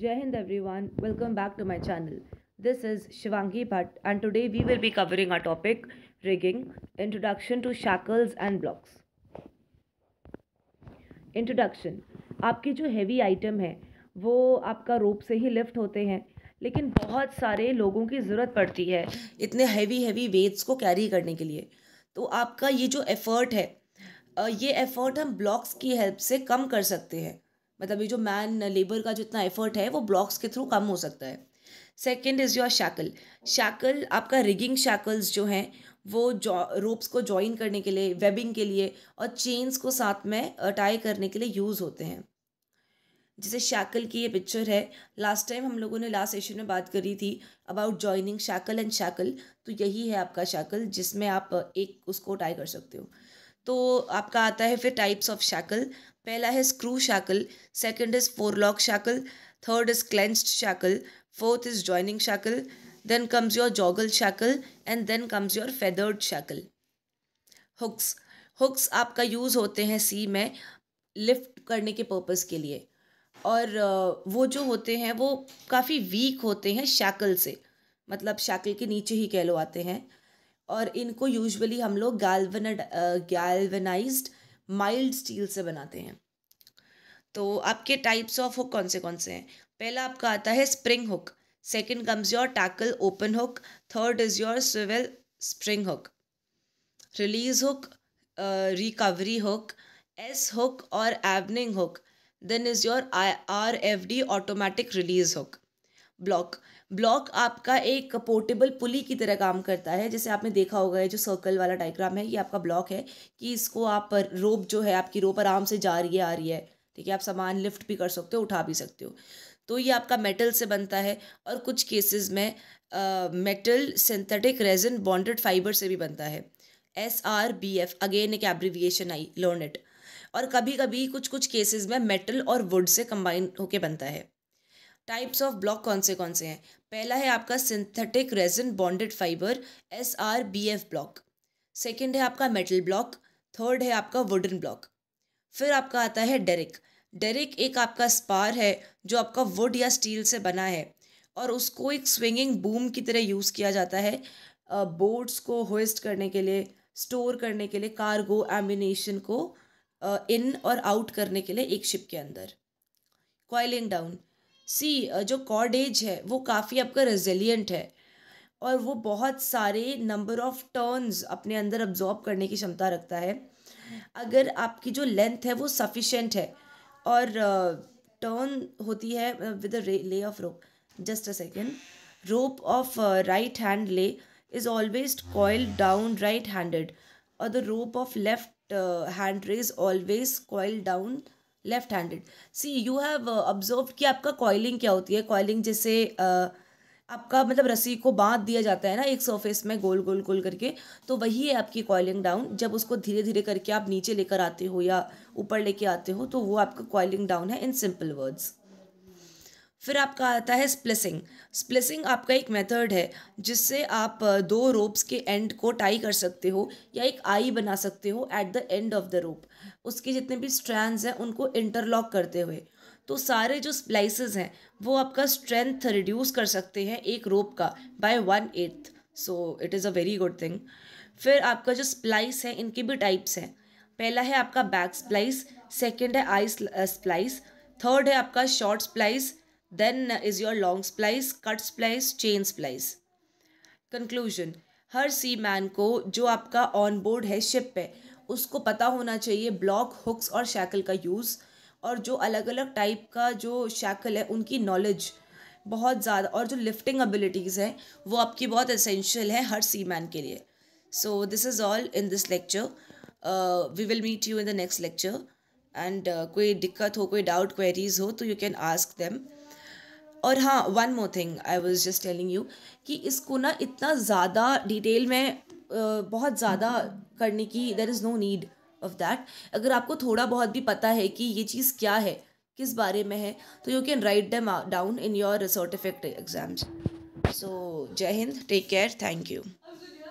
Jai Hind everyone, welcome back to my channel. This is Shivangi Bhatt and today we will be covering our topic Rigging, Introduction to Shackles and Blocks. Introduction आपकी जो heavy item है वो आपका रोप से ही lift होते हैं लेकिन बहुत सारे लोगों की ज़रूरत पड़ती है इतने हैवी हैवी वेट्स को कैरी करने के लिए तो आपका ये जो एफ़र्ट है ये एफ़र्ट हम ब्लॉक्स की हेल्प से कम कर सकते हैं मतलब ये जो मैन लेबर का जितना एफर्ट है वो ब्लॉक्स के थ्रू कम हो सकता है second is your shackle shackle आपका रिगिंग शैकल्स जो हैं वो जो रोप्स को जॉइन करने के लिए वेबिंग के लिए और चेन्स को साथ में टाई करने के लिए यूज़ होते हैं जैसे शैकल की ये पिक्चर है लास्ट टाइम हम लोगों ने लास्ट सेशन में बात करी थी about joining shackle and shackle तो यही है आपका शैकल जिसमें आप एक उसको टाई कर सकते हो तो आपका आता है फिर टाइप्स ऑफ शैकल पहला है screw shackle second is forelock shackle third is clenched shackle fourth is joining shackle then comes your joggle shackle and then comes your feathered shackle hooks hooks आपका यूज़ होते हैं सी में lift करने के purpose के लिए और वो जो होते हैं वो काफ़ी वीक होते हैं शैकल से मतलब शैकल के नीचे ही कह लो आते हैं और इनको यूजुअली हम लोग गैल्वन गैल्वनाइज्ड माइल्ड स्टील से बनाते हैं तो आपके टाइप्स ऑफ हुक कौन से कौन से हैं पहला आपका आता है spring hook second comes your tackle open hook third is your swivel spring hook release hook recovery hook S hook और evening hook then is your I R F D automatic release hook block block आपका एक portable पुली की तरह काम करता है जैसे आपने देखा होगा ये जो सर्कल वाला डायग्राम है ये आपका ब्लॉक है कि इसको आप रोप जो है आपकी रोप आराम से जा रही है आ रही है ठीक है आप सामान लिफ्ट भी कर सकते हो उठा भी सकते हो तो ये आपका मेटल से बनता है और कुछ केसेस में metal synthetic resin bonded fibre से भी बनता है S R B F again एक एब्रीविएशन आई लर्न इट और कभी कभी कुछ कुछ केसेस में मेटल और वुड से कंबाइन होके बनता है टाइप्स ऑफ ब्लॉक कौन से कौन से हैं पहला है आपका synthetic resin bonded fibre S R B F block second है आपका मेटल ब्लॉक थर्ड है आपका वुडन ब्लॉक फिर आपका आता है डेरिक डेरिक एक आपका स्पार है जो आपका वुड या स्टील से बना है और उसको एक स्विंगिंग बूम की तरह यूज़ किया जाता है बोट्स को होस्ट करने के लिए स्टोर करने के लिए कार्गो एम्बिनेशन को इन और आउट करने के लिए एक शिप के अंदर कॉइलिंग डाउन सी जो कॉड एज है वो काफ़ी आपका रेजिलियंट है और वो बहुत सारे नंबर ऑफ टर्न्स अपने अंदर अब्जॉर्ब करने की क्षमता रखता है अगर आपकी जो लेंथ है वो सफिशेंट है और टर्न होती है with lay of rope just a second rope of right hand lay is always coil down right handed और the rope of left hand ray is always coiled down left handed see you have observe कि आपका coiling क्या होती है coiling जैसे uh, आपका मतलब रस्सी को बांध दिया जाता है ना एक सरफेस में गोल गोल गोल करके तो वही है आपकी कॉइलिंग डाउन जब उसको धीरे धीरे करके आप नीचे लेकर आते हो या ऊपर लेके आते हो तो वो आपका कॉइलिंग डाउन है इन सिंपल वर्ड्स फिर आपका आता है स्प्लिसिंग स्प्लिसिंग आपका एक मेथड है जिससे आप दो रोप्स के एंड को टाई कर सकते हो या एक आई बना सकते हो at the end of the rope उसके जितने भी स्ट्रैंड्स हैं उनको इंटरलॉक करते हुए तो सारे जो स्प्लाइसेस हैं वो आपका स्ट्रेंथ रिड्यूस कर सकते हैं एक रोप का by one eighth so it is a very good thing फिर आपका जो स्प्लाइस है इनके भी टाइप्स हैं पहला है आपका बैक स्प्लाइस सेकेंड है आई स्प्लाइस थर्ड है आपका short splice then is your long splice cut splice chain splice conclusion हर सी मैन को जो आपका ऑन बोर्ड है शिप पे उसको पता होना चाहिए ब्लॉक हुक्स और शैकल का यूज़ और जो अलग अलग टाइप का जो शैकल है उनकी नॉलेज बहुत ज़्यादा और जो लिफ्टिंग एबिलिटीज़ हैं वो आपकी बहुत असेंशियल है हर सी मैन के लिए so this is all in this lecture we will meet you in the next lecture and कोई दिक्कत हो कोई डाउट क्वेरीज हो तो यू कैन आस्क देम और हाँ one more thing I was just telling you कि इसको ना इतना ज़्यादा डिटेल में बहुत ज़्यादा करने की there is no need of that अगर आपको थोड़ा बहुत भी पता है कि ये चीज़ क्या है किस बारे में है तो you can write them down in your certificate exams so जय हिंद टेक केयर थैंक यू